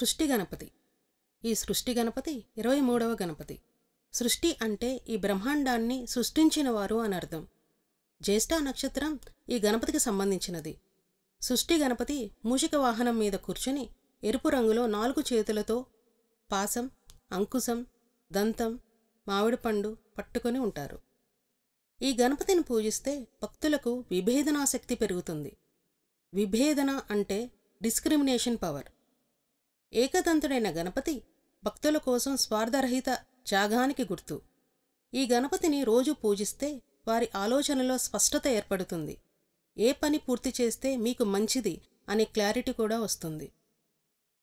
సృష్టి గణపతి ఈ సృష్టి గణపతి ఇరవై మూడవ గణపతి సృష్టి అంటే ఈ బ్రహ్మాండాన్ని సృష్టించినవారు అని అర్థం జ్యేష్ఠ నక్షత్రం ఈ గణపతికి సంబంధించినది సృష్టి గణపతి మూషిక వాహనం మీద కూర్చుని ఎరుపు రంగులో నాలుగు చేతులతో పాసం అంకుశం దంతం మామిడిపండు పట్టుకొని ఉంటారు ఈ గణపతిని పూజిస్తే భక్తులకు విభేదనాశక్తి పెరుగుతుంది విభేదన అంటే డిస్క్రిమినేషన్ పవర్ ఏకదంతుడైన గణపతి భక్తుల కోసం స్వార్థరహిత త్యాగానికి గుర్తు ఈ గణపతిని రోజు పూజిస్తే వారి ఆలోచనలో స్పష్టత ఏర్పడుతుంది ఏ పని పూర్తి చేస్తే మీకు మంచిది అనే క్లారిటీ కూడా వస్తుంది